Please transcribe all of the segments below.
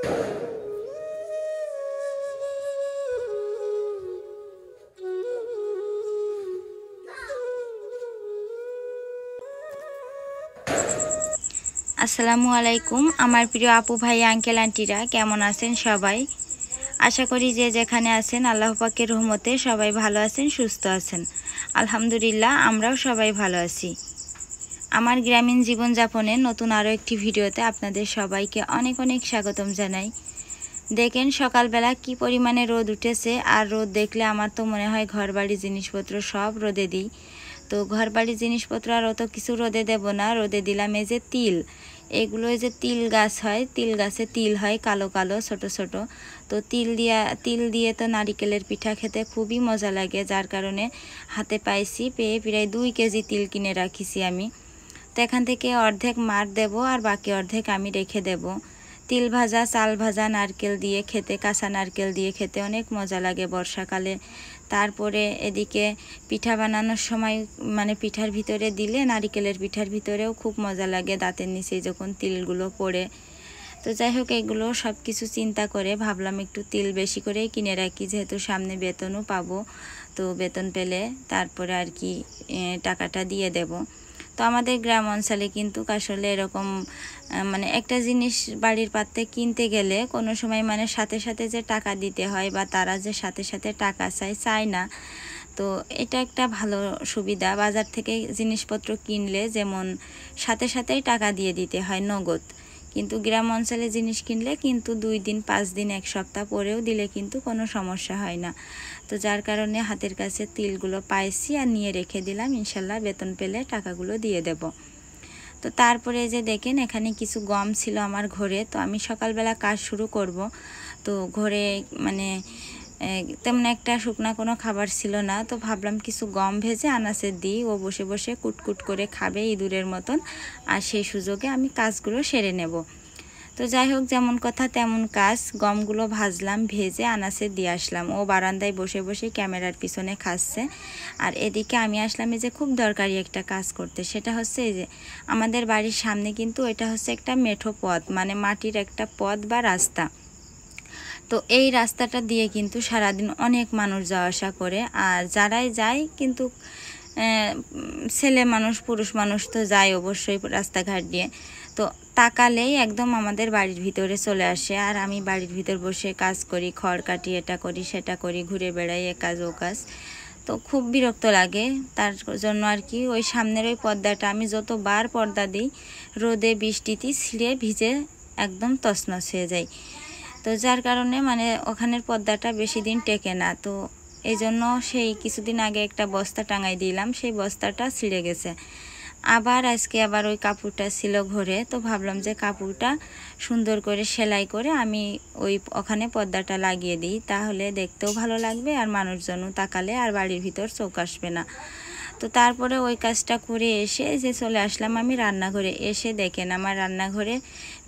আসসালামু আলাইকুম আমার প্রিয় আপু ভাই আঙ্কেল আন্টিরা কেমন আছেন সবাই আশা করি যে যেখানে আছেন আল্লাহ পাকের রহমতে সবাই ভালো আছেন সুস্থ আছেন আলহামদুলিল্লাহ আমরাও সবাই ভালো আছি আমার গ্রামীণ জীবনযাপনে নতুন আরও একটি ভিডিওতে আপনাদের সবাইকে অনেক অনেক স্বাগতম জানাই দেখেন সকালবেলা কি পরিমাণে রোদ উঠেছে আর রোদ দেখলে আমার তো মনে হয় বাড়ি জিনিসপত্র সব রোদে দিই তো ঘরবাড়ির জিনিসপত্র আর অত কিছু রোদে দেব না রোদে দিলাম এই যে তিল এগুলো যে তিল গাছ হয় তিল গাছে তিল হয় কালো কালো ছোট ছোট তো তিল দিয়া তিল দিয়ে তো নারিকেলের পিঠা খেতে খুবই মজা লাগে যার কারণে হাতে পাইছি পেয়ে প্রায় দুই কেজি তিল কিনে রাখিছি আমি তো এখান থেকে অর্ধেক মার দেব আর বাকি অর্ধেক আমি রেখে দেব তিল ভাজা চাল ভাজা নারকেল দিয়ে খেতে কাঁচা নারকেল দিয়ে খেতে অনেক মজা লাগে বর্ষাকালে তারপরে এদিকে পিঠা বানানোর সময় মানে পিঠার ভিতরে দিলে নারিকেলের পিঠার ভিতরেও খুব মজা লাগে দাঁতের নিচে যখন তিলগুলো পড়ে তো যাই হোক এগুলো সব কিছু চিন্তা করে ভাবলাম একটু তিল বেশি করে কিনে রাখি যেহেতু সামনে বেতনও পাবো তো বেতন পেলে তারপরে আর কি টাকাটা দিয়ে দেবো তো আমাদের গ্রাম অঞ্চলে কিন্তু আসলে এরকম মানে একটা জিনিস বাড়ির পাত্রে কিনতে গেলে কোনো সময় মানে সাথে সাথে যে টাকা দিতে হয় বা তারা যে সাথে সাথে টাকা চায় চায় না তো এটা একটা ভালো সুবিধা বাজার থেকে জিনিসপত্র কিনলে যেমন সাথে সাথেই টাকা দিয়ে দিতে হয় নগদ কিন্তু গ্রাম অঞ্চলে জিনিস কিনলে কিন্তু দুই দিন পাঁচ দিন এক সপ্তাহ পরেও দিলে কিন্তু কোনো সমস্যা হয় না তো যার কারণে হাতের কাছে তিলগুলো পাইছি আর নিয়ে রেখে দিলাম ইনশাল্লাহ বেতন পেলে টাকাগুলো দিয়ে দেব তো তারপরে যে দেখেন এখানে কিছু গম ছিল আমার ঘরে তো আমি সকালবেলা কাজ শুরু করব তো ঘরে মানে তেমন একটা শুকনা কোনো খাবার ছিল না তো ভাবলাম কিছু গম ভেজে আনাসে দিই ও বসে বসে কুটকুট করে খাবে ইঁদুরের মতন আর সেই সুযোগে আমি কাজগুলো সেরে নেব তো যাই হোক যেমন কথা তেমন কাজ গমগুলো ভাজলাম ভেজে আনাসে দিয়ে আসলাম ও বারান্দায় বসে বসে ক্যামেরার পিছনে খাচ্ছে আর এদিকে আমি আসলাম যে খুব দরকারি একটা কাজ করতে সেটা হচ্ছে এই যে আমাদের বাড়ির সামনে কিন্তু এটা হচ্ছে একটা মেঠো পথ মানে মাটির একটা পথ বা রাস্তা তো এই রাস্তাটা দিয়ে কিন্তু সারাদিন অনেক মানুষ যাওয়া আসা করে আর যারাই যায় কিন্তু ছেলে মানুষ পুরুষ মানুষ তো যায় অবশ্যই রাস্তাঘাট দিয়ে তো তাকালেই একদম আমাদের বাড়ির ভিতরে চলে আসে আর আমি বাড়ির ভিতর বসে কাজ করি খড় কাটি এটা করি সেটা করি ঘুরে বেড়াই এ কাজ ও কাজ তো খুব বিরক্ত লাগে তার জন্য আর কি ওই সামনের ওই পর্দাটা আমি যতবার পর্দা দিই রোদে বৃষ্টিতে ছিঁড়ে ভিজে একদম তসনস হয়ে যায় তো যার কারণে মানে ওখানের পর্দাটা বেশি দিন টেকে না তো এই জন্য সেই কিছুদিন আগে একটা বস্তা টাঙাই দিলাম সেই বস্তাটা ছিঁড়ে গেছে আবার আজকে আবার ওই কাপড়টা ছিল ঘরে তো ভাবলাম যে কাপড়টা সুন্দর করে সেলাই করে আমি ওই ওখানে পর্দাটা লাগিয়ে দিই তাহলে দেখতেও ভালো লাগবে আর মানুষজনও তাকালে আর বাড়ির ভিতর চোখ আসবে না তো তারপরে ওই কাজটা করে এসে যে চলে আসলাম আমি রান্নাঘরে এসে দেখেন আমার রান্নাঘরে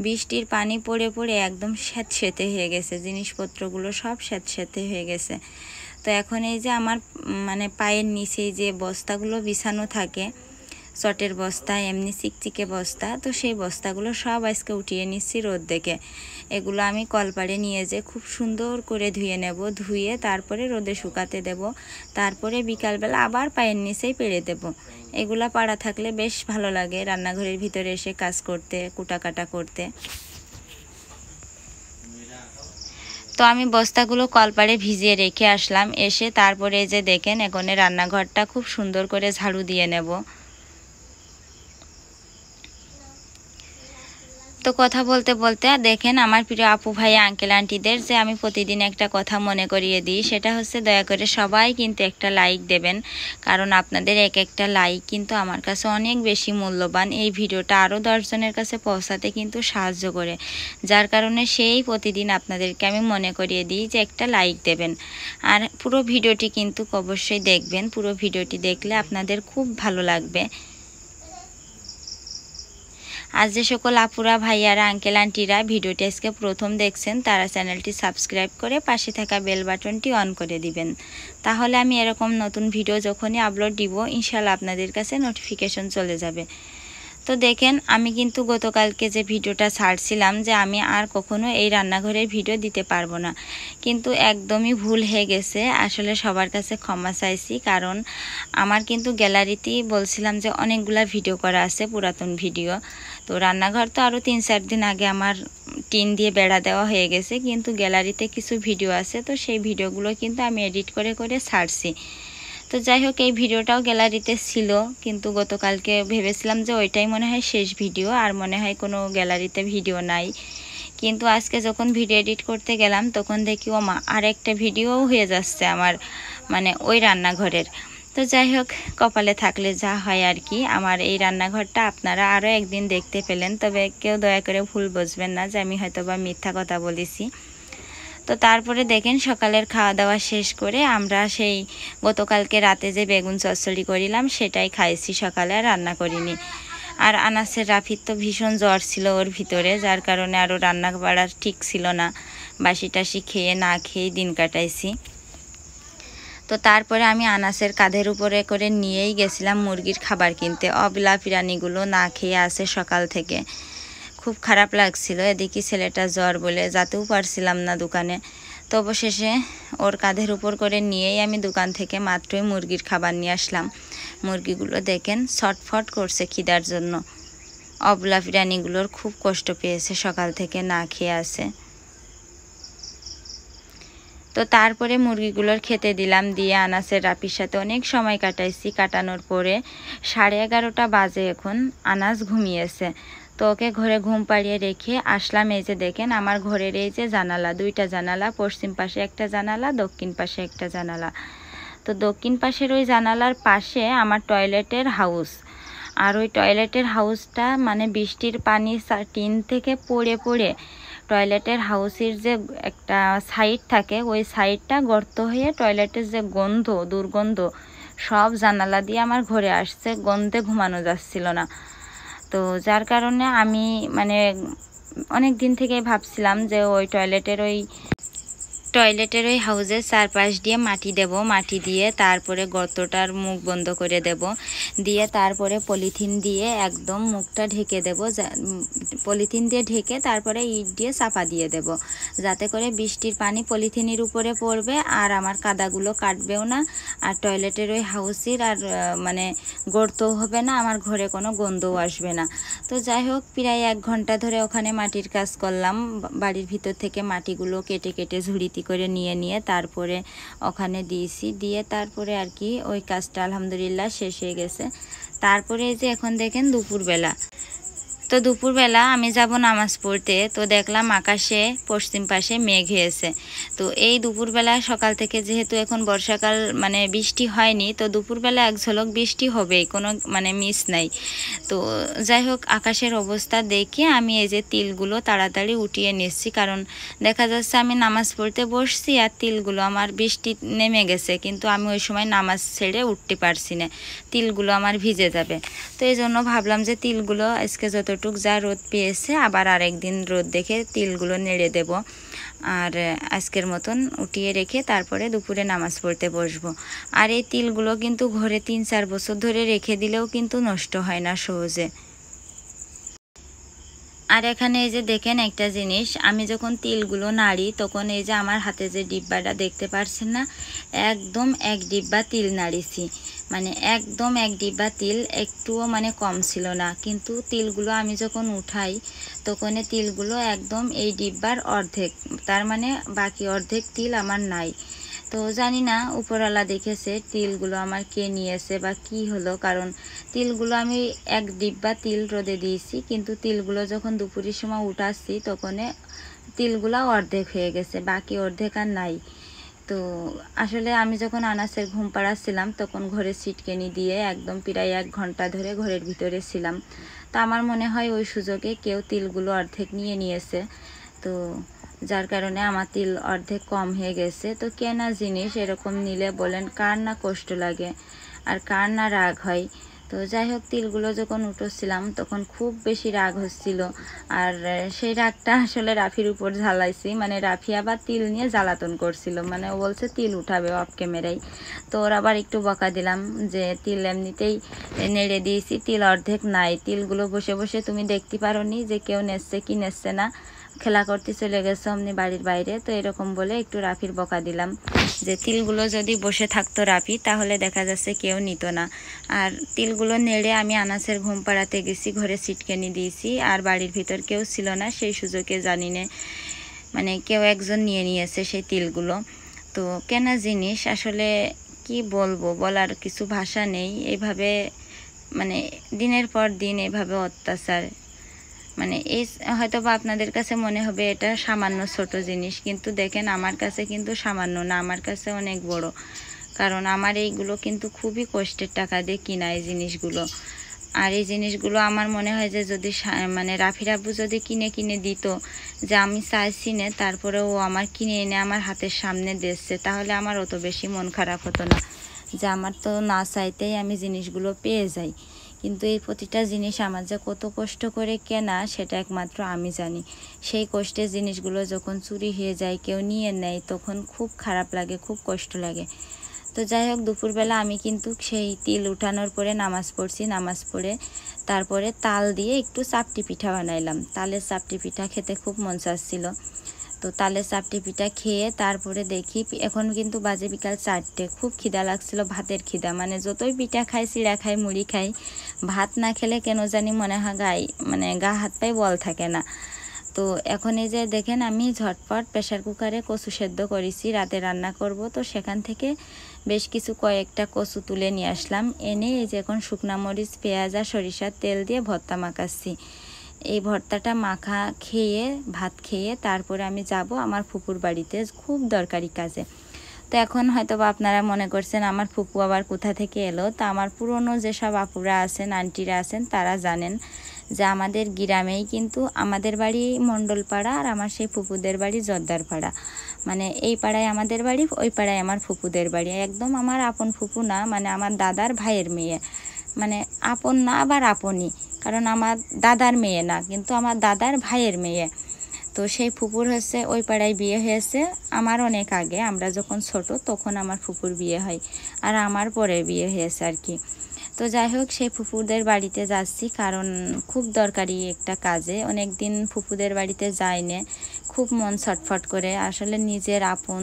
বৃষ্টির পানি পড়ে পড়ে একদম স্যাঁতস্যাঁতে হয়ে গেছে জিনিসপত্রগুলো সব স্যাঁতস্যাঁতে হয়ে গেছে তো এখন এই যে আমার মানে পায়ের নিচে যে বস্তাগুলো বিছানো থাকে চটের বস্তা এমনি চিকচিকে বস্তা তো সেই বস্তাগুলো সব আজকে উঠিয়ে নিচ্ছি রোদ দেখে এগুলো আমি কলপাড়ে নিয়ে যে খুব সুন্দর করে ধুয়ে নেব ধুয়ে তারপরে রোদে শুকাতে দেব তারপরে বিকালবেলা আবার পায়ের নিচেই পেড়ে দেব এগুলা পাড়া থাকলে বেশ ভালো লাগে রান্নাঘরের ভিতরে এসে কাজ করতে কুটাকাটা করতে তো আমি বস্তাগুলো কলপাড়ে ভিজিয়ে রেখে আসলাম এসে তারপরে যে দেখেন এখানে রান্নাঘরটা খুব সুন্দর করে ঝাড়ু দিয়ে নেব তো কথা বলতে বলতে দেখেন আমার প্রিয় আপু ভাই আঙ্কেল আন্টিদের যে আমি প্রতিদিন একটা কথা মনে করিয়ে দিই সেটা হচ্ছে দয়া করে সবাই কিন্তু একটা লাইক দেবেন কারণ আপনাদের এক একটা লাইক কিন্তু আমার কাছে অনেক বেশি মূল্যবান এই ভিডিওটা আরও দশজনের কাছে পৌঁছাতে কিন্তু সাহায্য করে যার কারণে সেই প্রতিদিন আপনাদেরকে আমি মনে করিয়ে দিই যে একটা লাইক দেবেন আর পুরো ভিডিওটি কিন্তু অবশ্যই দেখবেন পুরো ভিডিওটি দেখলে আপনাদের খুব ভালো লাগবে আর যে সকল আপুরা ভাইয়ারা আঙ্কেল আন্টিরা ভিডিওটি আজকে প্রথম দেখছেন তারা চ্যানেলটি সাবস্ক্রাইব করে পাশে থাকা বেল বাটনটি অন করে দিবেন তাহলে আমি এরকম নতুন ভিডিও যখনই আপলোড দিব ইনশাল্লাহ আপনাদের কাছে নোটিফিকেশন চলে যাবে তো দেখেন আমি কিন্তু গতকালকে যে ভিডিওটা ছাড়ছিলাম যে আমি আর কখনো এই রান্নাঘরের ভিডিও দিতে পারবো না কিন্তু একদমই ভুল হয়ে গেছে আসলে সবার কাছে ক্ষমা চাইছি কারণ আমার কিন্তু গ্যালারিতেই বলছিলাম যে অনেকগুলা ভিডিও করা আছে পুরাতন ভিডিও তো রান্নাঘর তো আরও তিন চার দিন আগে আমার টিন দিয়ে বেড়া দেওয়া হয়ে গেছে কিন্তু গ্যালারিতে কিছু ভিডিও আছে তো সেই ভিডিওগুলো কিন্তু আমি এডিট করে করে ছাড়ছি তো যাই হোক এই ভিডিওটাও গ্যালারিতে ছিল কিন্তু গতকালকে ভেবেছিলাম যে ওইটাই মনে হয় শেষ ভিডিও আর মনে হয় কোনো গ্যালারিতে ভিডিও নাই কিন্তু আজকে যখন ভিডিও এডিট করতে গেলাম তখন দেখি ও মা আর একটা ভিডিওও হয়ে যাচ্ছে আমার মানে ওই রান্নাঘরের তো যাই হোক কপালে থাকলে যা হয় আর কি আমার এই রান্নাঘরটা আপনারা আরও একদিন দেখতে পেলেন তবে কেউ দয়া করে ভুল বুঝবেন না যে আমি হয়তো বা মিথ্যা কথা বলেছি তো তারপরে দেখেন সকালের খাওয়া দাওয়া শেষ করে আমরা সেই গতকালকে রাতে যে বেগুন চচ্চড়ি করিলাম সেটাই খাইছি সকালে আর রান্না করিনি আর আনাসের রাফির তো ভীষণ জ্বর ছিল ওর ভিতরে যার কারণে আরও রান্না বাড়ার ঠিক ছিল না বাসি টাসি খেয়ে না খেয়েই দিন কাটাইছি তো তারপরে আমি আনাসের কাঁধের উপরে করে নিয়েই গেছিলাম মুরগির খাবার কিনতে অবলা প্রাণীগুলো না খেয়ে আসে সকাল থেকে খুব খারাপ লাগছিল এদিকে ছেলেটা জ্বর বলে যাতেও পারছিলাম না দোকানে তো অবশেষে ওর কাঁধের উপর করে নিয়েই আমি দোকান থেকে মাত্রই মুরগির খাবার নিয়ে আসলাম মুরগিগুলো দেখেন ছটফট করছে খিদার জন্য অবলা প্রাণীগুলোর খুব কষ্ট পেয়েছে সকাল থেকে না খেয়ে আছে তো তারপরে মুরগিগুলোর খেতে দিলাম দিয়ে আনাসের রাপির সাথে অনেক সময় কাটাইছি কাটানোর পরে সাড়ে এগারোটা বাজে এখন আনাস ঘুমিয়েছে তো ওকে ঘরে ঘুম পাড়িয়ে রেখে আসলাম এই যে দেখেন আমার ঘরের এই যে জানালা দুইটা জানালা পশ্চিম পাশে একটা জানালা দক্ষিণ পাশে একটা জানালা তো দক্ষিণ পাশের ওই জানালার পাশে আমার টয়লেটের হাউস আর ওই টয়লেটের হাউসটা মানে বৃষ্টির পানি টিন থেকে পড়ে পড়ে টয়লেটের হাউসের যে একটা সাইড থাকে ওই সাইডটা গর্ত হয়ে টয়লেটের যে গন্ধ দুর্গন্ধ সব জানালা দিয়ে আমার ঘরে আসছে গন্ধে ঘুমানো যাচ্ছিল না তো যার কারণে আমি মানে অনেক দিন থেকে ভাবছিলাম যে ওই টয়লেটের ওই টয়লেটের ওই হাউজের চারপাশ দিয়ে মাটি দেব মাটি দিয়ে তারপরে গর্তটার মুখ বন্ধ করে দেব দিয়ে তারপরে পলিথিন দিয়ে একদম মুখটা ঢেকে দেব পলিথিন দিয়ে ঢেকে তারপরে ইট দিয়ে চাপা দিয়ে দেব যাতে করে বৃষ্টির পানি পলিথিনের উপরে পড়বে আর আমার কাদাগুলো কাটবেও না আর টয়লেটের ওই হাউসের আর মানে গর্তও হবে না আমার ঘরে কোনো গন্ধও আসবে না তো যাই হোক প্রায় এক ঘন্টা ধরে ওখানে মাটির কাজ করলাম বাড়ির ভিতর থেকে মাটিগুলো কেটে কেটে ঝুড়িতে ভর্তি করে নিয়ে নিয়ে তারপরে ওখানে দিয়েছি দিয়ে তারপরে আর কি ওই কাজটা আলহামদুলিল্লাহ শেষ হয়ে গেছে তারপরে এই যে এখন দেখেন দুপুরবেলা তো দুপুরবেলা আমি যাব নামাজ পড়তে তো দেখলাম আকাশে পশ্চিম পাশে মেঘ হয়েছে তো এই দুপুরবেলা সকাল থেকে যেহেতু এখন বর্ষাকাল মানে বৃষ্টি হয়নি তো দুপুরবেলা এক ঝলক বৃষ্টি হবেই কোনো মানে মিস নাই তো যাই হোক আকাশের অবস্থা দেখে আমি এই যে তিলগুলো তাড়াতাড়ি উঠিয়ে নিচ্ছি কারণ দেখা যাচ্ছে আমি নামাজ পড়তে বসছি আর তিলগুলো আমার বৃষ্টি নেমে গেছে কিন্তু আমি ওই সময় নামাজ ছেড়ে উঠতে পারছি না তিলগুলো আমার ভিজে যাবে তো এই জন্য ভাবলাম যে তিলগুলো আজকে যত যতটুক যা রোদ পেয়েছে আবার আরেকদিন রোদ দেখে তিলগুলো নেড়ে দেব আর আজকের মতন উঠিয়ে রেখে তারপরে দুপুরে নামাজ পড়তে বসবো আর এই তিলগুলো কিন্তু ঘরে তিন চার বছর ধরে রেখে দিলেও কিন্তু নষ্ট হয় না সহজে আর এখানে এই যে দেখেন একটা জিনিস আমি যখন তিলগুলো নাড়ি তখন এই যে আমার হাতে যে ডিব্বাটা দেখতে পারছেন না একদম এক ডিব্বা তিল নাড়িছি মানে একদম এক ডিব্বা তিল একটুও মানে কম ছিল না কিন্তু তিলগুলো আমি যখন উঠাই তখন তিলগুলো একদম এই ডিব্বার অর্ধেক তার মানে বাকি অর্ধেক তিল আমার নাই তো জানি না উপরওয়ালা দেখেছে তিলগুলো আমার কে নিয়েছে বা কি হলো কারণ তিলগুলো আমি এক ডিব্বা তিল রোদে দিয়েছি কিন্তু তিলগুলো যখন দুপুরের সময় উঠাচ্ছি তখন তিলগুলো অর্ধেক হয়ে গেছে বাকি অর্ধেক আর নাই তো আসলে আমি যখন আনাসের ঘুম ছিলাম তখন ঘরে কেনি দিয়ে একদম প্রায় এক ঘন্টা ধরে ঘরের ভিতরে ছিলাম তো আমার মনে হয় ওই সুযোগে কেউ তিলগুলো অর্ধেক নিয়ে নিয়েছে তো যার কারণে আমার তিল অর্ধেক কম হয়ে গেছে তো কেনা জিনিস এরকম নিলে বলেন কার না কষ্ট লাগে আর কার না রাগ হয় তো যাই হোক তিলগুলো যখন উঠোচ্ছিলাম তখন খুব বেশি রাগ হচ্ছিল আর সেই রাগটা আসলে রাফির উপর ঝালাইছি মানে রাফি আবার তিল নিয়ে জ্বালাতন করছিল মানে ও বলছে তিল উঠাবে অফ ক্যামেরাই তো ওর আবার একটু বকা দিলাম যে তিল এমনিতেই নেড়ে দিয়েছি তিল অর্ধেক নাই তিলগুলো বসে বসে তুমি দেখতে পারো যে কেউ নেচছে কি নেচছে না খেলা করতে চলে গেছে অমনি বাড়ির বাইরে তো এরকম বলে একটু রাফির বকা দিলাম যে তিলগুলো যদি বসে থাকতো রাফি তাহলে দেখা যাচ্ছে কেউ নিত না আর তিলগুলো নেড়ে আমি আনাসের ঘুম পাড়াতে গেছি ঘরে ছিটকেনি দিয়েছি আর বাড়ির ভিতর কেউ ছিল না সেই সুযোগে জানি মানে কেউ একজন নিয়ে নিয়েছে সেই তিলগুলো তো কেনা জিনিস আসলে কি বলবো বলার কিছু ভাষা নেই এইভাবে মানে দিনের পর দিন এভাবে অত্যাচার মানে এই হয়তো বা আপনাদের কাছে মনে হবে এটা সামান্য ছোট জিনিস কিন্তু দেখেন আমার কাছে কিন্তু সামান্য না আমার কাছে অনেক বড় কারণ আমার এইগুলো কিন্তু খুবই কষ্টের টাকা দিয়ে কিনা এই জিনিসগুলো আর এই জিনিসগুলো আমার মনে হয় যে যদি মানে রাফি রাব্বু যদি কিনে কিনে দিত যে আমি চাইছি না তারপরে ও আমার কিনে এনে আমার হাতের সামনে দিচ্ছে তাহলে আমার অত বেশি মন খারাপ হতো না যে আমার তো না চাইতেই আমি জিনিসগুলো পেয়ে যাই কিন্তু এই প্রতিটা জিনিস আমার যে কত কষ্ট করে কেনা সেটা একমাত্র আমি জানি সেই কষ্টের জিনিসগুলো যখন চুরি হয়ে যায় কেউ নিয়ে নেয় তখন খুব খারাপ লাগে খুব কষ্ট লাগে তো যাই হোক দুপুরবেলা আমি কিন্তু সেই তিল উঠানোর পরে নামাজ পড়ছি নামাজ পড়ে তারপরে তাল দিয়ে একটু চাপটি পিঠা বানাইলাম তালের চাপটি পিঠা খেতে খুব মন চাচ্ছিল তো তালে চাপটি পিঠা খেয়ে তারপরে দেখি এখন কিন্তু বাজে বিকাল চারটে খুব খিদা লাগছিল ভাতের খিদা মানে যতই পিঠা খাই চিড়া খাই মুড়ি খাই ভাত না খেলে কেন জানি মনে হয় গায়ে মানে গা হাত পায়ে বল থাকে না তো এখন এই যে দেখেন আমি ঝটপট প্রেশার কুকারে কচু সেদ্ধ করেছি রাতে রান্না করব তো সেখান থেকে বেশ কিছু কয়েকটা কচু তুলে নিয়ে আসলাম এনে এই যে এখন শুকনা মরিচ পেঁয়াজ আর সরিষার তেল দিয়ে ভর্তা মাখাচ্ছি এই ভর্তাটা মাখা খেয়ে ভাত খেয়ে তারপরে আমি যাব আমার ফুপুর বাড়িতে খুব দরকারি কাজে তো এখন হয়তো বা আপনারা মনে করছেন আমার ফুপু আবার কোথা থেকে এলো তা আমার পুরনো যেসব আপুরা আছেন আন্টিরা আছেন তারা জানেন যে আমাদের গ্রামেই কিন্তু আমাদের বাড়ি মণ্ডলপাড়া আর আমার সেই ফুপুদের বাড়ি জর্দার পাড়া মানে এই পাড়ায় আমাদের বাড়ি ওই পাড়ায় আমার ফুপুদের বাড়ি একদম আমার আপন ফুপু না মানে আমার দাদার ভাইয়ের মেয়ে মানে আপন না আবার আপনই কারণ আমার দাদার মেয়ে না কিন্তু আমার দাদার ভাইয়ের মেয়ে তো সেই ফুপুর হচ্ছে ওই পাড়ায় বিয়ে হয়েছে আমার অনেক আগে আমরা যখন ছোট তখন আমার ফুপুর বিয়ে হয় আর আমার পরে বিয়ে হয়েছে আর কি তো যাই হোক সেই ফুপুদের বাড়িতে যাচ্ছি কারণ খুব দরকারি একটা কাজে অনেক দিন ফুপুদের বাড়িতে নে খুব মন ছটফট করে আসলে নিজের আপন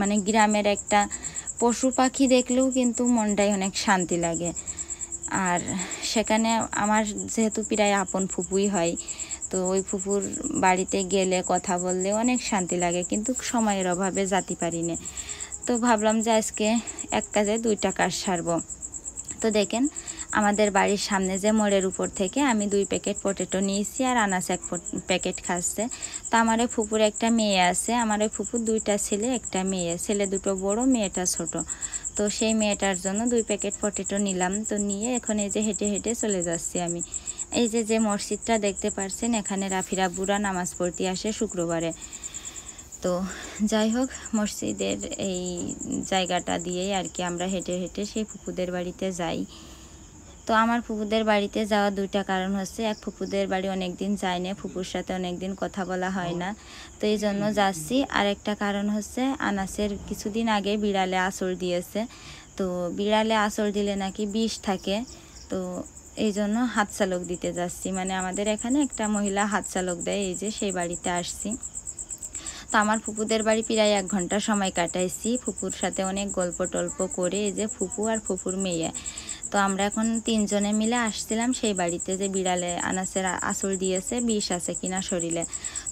মানে গ্রামের একটা পশু পাখি দেখলেও কিন্তু মনটাই অনেক শান্তি লাগে আর সেখানে আমার যেহেতু প্রায় আপন ফুপুই হয় তো ওই ফুপুর বাড়িতে গেলে কথা বললে অনেক শান্তি লাগে কিন্তু সময়ের অভাবে যাতে পারি তো ভাবলাম যে আজকে এক কাজে দুইটা কাজ সারবো তো দেখেন আমাদের বাড়ির সামনে যে মোড়ের উপর থেকে আমি দুই প্যাকেট পটেটো নিয়েছি আর আনাস এক প্যাকেট খাচ্ছে তো আমার ফুপুর একটা মেয়ে আছে আমার ফুপুর দুইটা ছেলে একটা মেয়ে ছেলে দুটো বড় মেয়েটা ছোট তো সেই মেয়েটার জন্য দুই প্যাকেট পটেটো নিলাম তো নিয়ে এখন এই যে হেঁটে হেঁটে চলে যাচ্ছি আমি এই যে যে মসজিদটা দেখতে পারছেন এখানে রাফিরা বুড়া নামাজ পড়তে আসে শুক্রবারে তো যাই হোক মসজিদের এই জায়গাটা দিয়েই আর কি আমরা হেঁটে হেঁটে সেই ফুপুদের বাড়িতে যাই তো আমার ফুপুদের বাড়িতে যাওয়া দুইটা কারণ হচ্ছে এক ফুপুদের বাড়ি অনেক দিন যায় না ফুপুর সাথে অনেক দিন কথা বলা হয় না তো এই জন্য যাচ্ছি আর একটা কারণ হচ্ছে আনাসের কিছুদিন আগে বিড়ালে আসর দিয়েছে তো বিড়ালে আসর দিলে নাকি বিষ থাকে তো এই জন্য হাত চালক দিতে যাচ্ছি মানে আমাদের এখানে একটা মহিলা হাত চালক দেয় এই যে সেই বাড়িতে আসছি তো আমার ফুপুদের বাড়ি প্রায় এক ঘন্টা সময় কাটাইছি ফুপুর সাথে অনেক গল্প টল্প করে এই যে ফুপু আর ফুপুর মেয়ে তো আমরা এখন তিনজনে মিলে আসছিলাম সেই বাড়িতে যে বিড়ালে আনাসের আসল দিয়েছে বিষ আছে কিনা শরীরে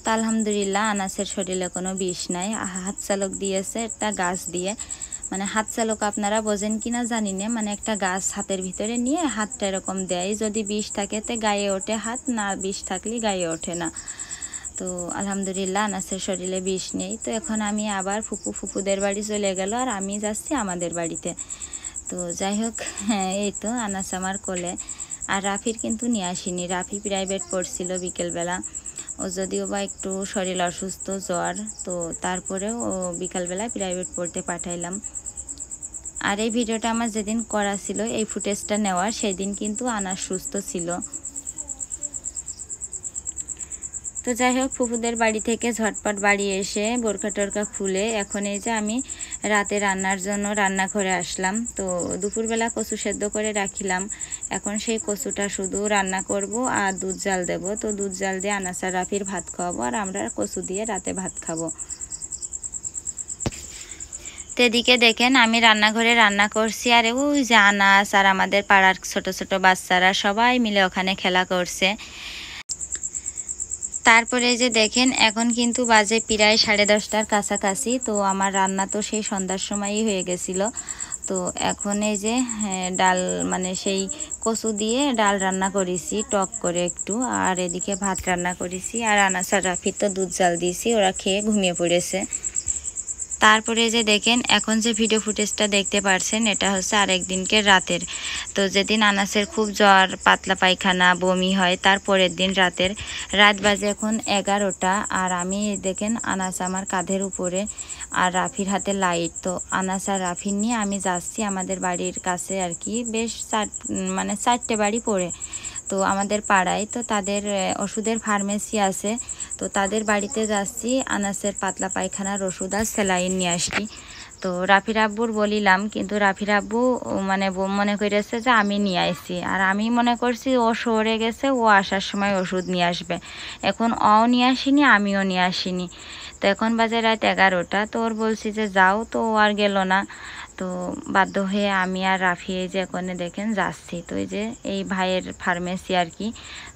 তো আলহামদুলিল্লাহ আনাসের শরীরে কোনো বিষ নাই হাত চালক দিয়েছে একটা গাছ দিয়ে মানে হাত চালক আপনারা বোঝেন কিনা জানি না মানে একটা গাছ হাতের ভিতরে নিয়ে হাতটা এরকম দেয় যদি বিষ থাকে তে গায়ে ওঠে হাত না বিষ থাকলে গায়ে ওঠে না তো আলহামদুলিল্লাহ আনাসের শরীরে বিষ নেই তো এখন আমি আবার ফুপু ফুপুদের বাড়ি চলে গেল আর আমি যাচ্ছি আমাদের বাড়িতে তো যাই হোক হ্যাঁ, এই তো আনাস আমার কোলে আর রাফির কিন্তু নিয়ে আসিনি রাফি প্রাইভেট পড়ছিল বিকেলবেলা ও যদিও বা একটু শরীর অসুস্থ জ্বর তো তারপরেও ও বিকালবেলা প্রাইভেট পড়তে পাঠাইলাম আর এই ভিডিওটা আমার যেদিন করা ছিল এই ফুটেজটা নেওয়ার সেদিন কিন্তু আনার সুস্থ ছিল তো যাই হোক ফুফুদের বাড়ি থেকে ঝটপট বাড়ি এসে বোরখা টোরকা খুলে এখন এই যে আমি রাতে রান্নার জন্য রান্নাঘরে আসলাম তো দুপুরবেলা কচু সেদ্ধ করে রাখিলাম এখন সেই কচুটা শুধু রান্না করব আর দুধ জাল দেব তো দুধ জাল দিয়ে আনাসার রাফির ভাত খাওয়াবো আর আমরা কচু দিয়ে রাতে ভাত খাবো এদিকে দেখেন আমি রান্নাঘরে রান্না করছি আর ওই যে আনাস আর আমাদের পাড়ার ছোট ছোট বাচ্চারা সবাই মিলে ওখানে খেলা করছে তারপরে যে দেখেন এখন কিন্তু বাজে প্রায় সাড়ে দশটার কাছাকাছি তো আমার রান্না তো সেই সন্ধ্যার সময়ই হয়ে গেছিলো তো এখন এই যে হ্যাঁ, ডাল মানে সেই কচু দিয়ে ডাল রান্না করেছি টক করে একটু আর এদিকে ভাত রান্না করেছি আর আনাসার রাফির তো দুধ জাল দিয়েছি ওরা খেয়ে ঘুমিয়ে পড়েছে তারপরে যে দেখেন এখন যে ভিডিও ফুটেজটা দেখতে পারছেন এটা হচ্ছে আরেক দিনকে রাতের তো যেদিন আনাসের খুব জ্বর পাতলা পায়খানা বমি হয় তারপরের দিন রাতের রাত বাজে এখন এগারোটা আর আমি দেখেন আনাস আমার কাঁধের উপরে আর রাফির হাতে লাইট তো আনাস আর রাফির নিয়ে আমি যাচ্ছি আমাদের বাড়ির কাছে আর কি বেশ চার মানে চারটে বাড়ি পড়ে তো আমাদের পাড়ায় তো তাদের ওষুধের ফার্মেসি আছে তো তাদের বাড়িতে যাচ্ছি আনাসের পাতলা পায়খানার ওষুধ আর স্যালাইন নিয়ে আসছি তো রাফির আব্বুর বলিলাম কিন্তু রাফির আব্বু মানে মনে করেছে যে আমি নিয়ে আইছি আর আমি মনে করছি ও শহরে গেছে ও আসার সময় ওষুধ নিয়ে আসবে এখন অও নিয়ে আসিনি আমিও নিয়ে আসিনি তো এখন বাজে রাত এগারোটা তো ওর বলছি যে যাও তো ও আর গেল না তো বাধ্য হয়ে আমি আর রাফি এই যে এখানে দেখেন যাচ্ছি তো এই যে এই ভাইয়ের ফার্মেসি আর কি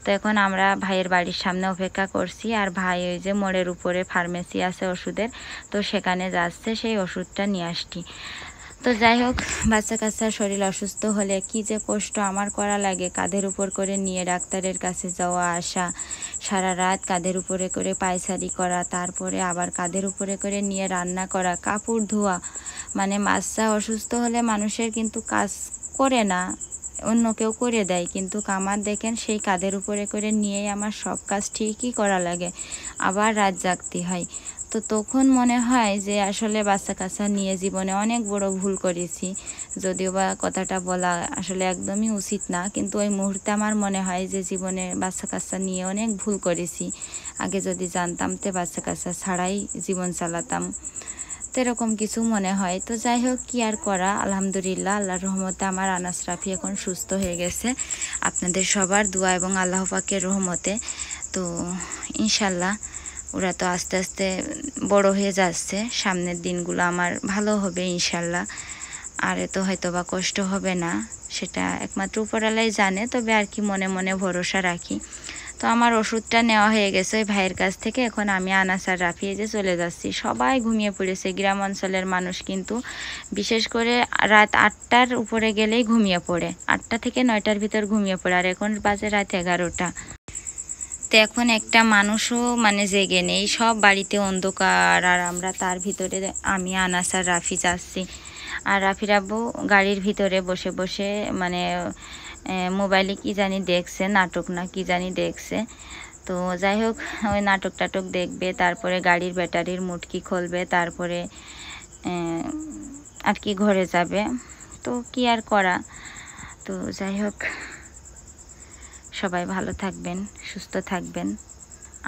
তো এখন আমরা ভাইয়ের বাড়ির সামনে অপেক্ষা করছি আর ভাই ওই যে মোড়ের উপরে ফার্মেসি আছে ওষুধের তো সেখানে যাচ্ছে সেই ওষুধটা নিয়ে আসছি তো যাই হোক বাচ্চা কাচ্চার শরীর অসুস্থ হলে কি যে কষ্ট আমার করা লাগে কাঁধের উপর করে নিয়ে ডাক্তারের কাছে যাওয়া আসা সারা রাত কাঁধের উপরে করে পায়সারি করা তারপরে আবার কাঁধের উপরে করে নিয়ে রান্না করা কাপড় ধোয়া মানে বাচ্চা অসুস্থ হলে মানুষের কিন্তু কাজ করে না অন্য কেউ করে দেয় কিন্তু কামার দেখেন সেই কাঁধের উপরে করে নিয়েই আমার সব কাজ ঠিকই করা লাগে আবার রাত জাগতে হয় তো তখন মনে হয় যে আসলে বাচ্চা কাচ্চা নিয়ে জীবনে অনেক বড় ভুল করেছি যদিও বা কথাটা বলা আসলে একদমই উচিত না কিন্তু ওই মুহূর্তে আমার মনে হয় যে জীবনে বাচ্চা কাচ্চা নিয়ে অনেক ভুল করেছি আগে যদি জানতাম তো বাচ্চা কাচ্চা ছাড়াই জীবন চালাতাম তো এরকম কিছু মনে হয় তো যাই হোক কি আর করা আলহামদুলিল্লাহ আল্লাহর রহমতে আমার আনাস রাফি এখন সুস্থ হয়ে গেছে আপনাদের সবার দোয়া এবং আল্লাহ পাকের রহমতে তো ইনশাল্লাহ ওরা তো আস্তে আস্তে বড় হয়ে যাচ্ছে সামনের দিনগুলো আমার ভালো হবে ইনশাল্লাহ আর তো হয়তো বা কষ্ট হবে না সেটা একমাত্র উপরালাই জানে তবে আর কি মনে মনে ভরসা রাখি তো আমার ওষুধটা নেওয়া হয়ে গেছে ওই ভাইয়ের কাছ থেকে এখন আমি আনাসার রাফিয়ে যে চলে যাচ্ছি সবাই ঘুমিয়ে পড়েছে গ্রাম অঞ্চলের মানুষ কিন্তু বিশেষ করে রাত আটটার উপরে গেলেই ঘুমিয়ে পড়ে আটটা থেকে নয়টার ভিতর ঘুমিয়ে পড়ে আর এখন বাজে রাত এগারোটা তো এখন একটা মানুষও মানে জেগে নেই সব বাড়িতে অন্ধকার আর আমরা তার ভিতরে আমি আনাস আর রাফি যাচ্ছি আর রাফি রাব্বু গাড়ির ভিতরে বসে বসে মানে মোবাইলে কি জানি দেখছে নাটক না কি জানি দেখছে তো যাই হোক ওই নাটক টাটক দেখবে তারপরে গাড়ির ব্যাটারির মুটকি খুলবে তারপরে আর কি ঘরে যাবে তো কি আর করা তো যাই হোক সবাই ভালো থাকবেন সুস্থ থাকবেন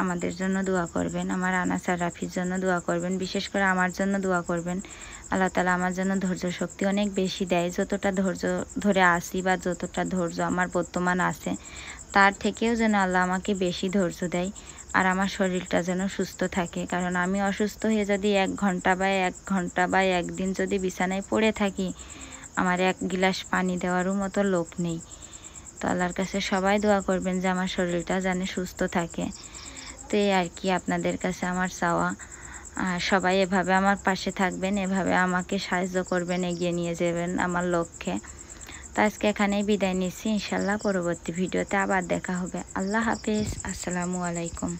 আমাদের জন্য দোয়া করবেন আমার আনাসার রাফির জন্য দোয়া করবেন বিশেষ করে আমার জন্য দোয়া করবেন আল্লাহ তালা আমার জন্য ধৈর্য শক্তি অনেক বেশি দেয় যতটা ধৈর্য ধরে আসি বা যতটা ধৈর্য আমার বর্তমান আছে তার থেকেও যেন আল্লাহ আমাকে বেশি ধৈর্য দেয় আর আমার শরীরটা যেন সুস্থ থাকে কারণ আমি অসুস্থ হয়ে যদি এক ঘন্টা বা এক ঘন্টা বা একদিন যদি বিছানায় পড়ে থাকি আমার এক গিলাস পানি দেওয়ারও মতো লোক নেই তো আল্লাহর কাছে সবাই দোয়া করবেন যে আমার শরীরটা যেন সুস্থ থাকে তো এই আর কি আপনাদের কাছে আমার চাওয়া আর সবাই এভাবে আমার পাশে থাকবেন এভাবে আমাকে সাহায্য করবেন এগিয়ে নিয়ে যাবেন আমার লক্ষ্যে তো আজকে এখানেই বিদায় নিচ্ছি ইনশাল্লাহ পরবর্তী ভিডিওতে আবার দেখা হবে আল্লাহ হাফিজ আসসালামু আলাইকুম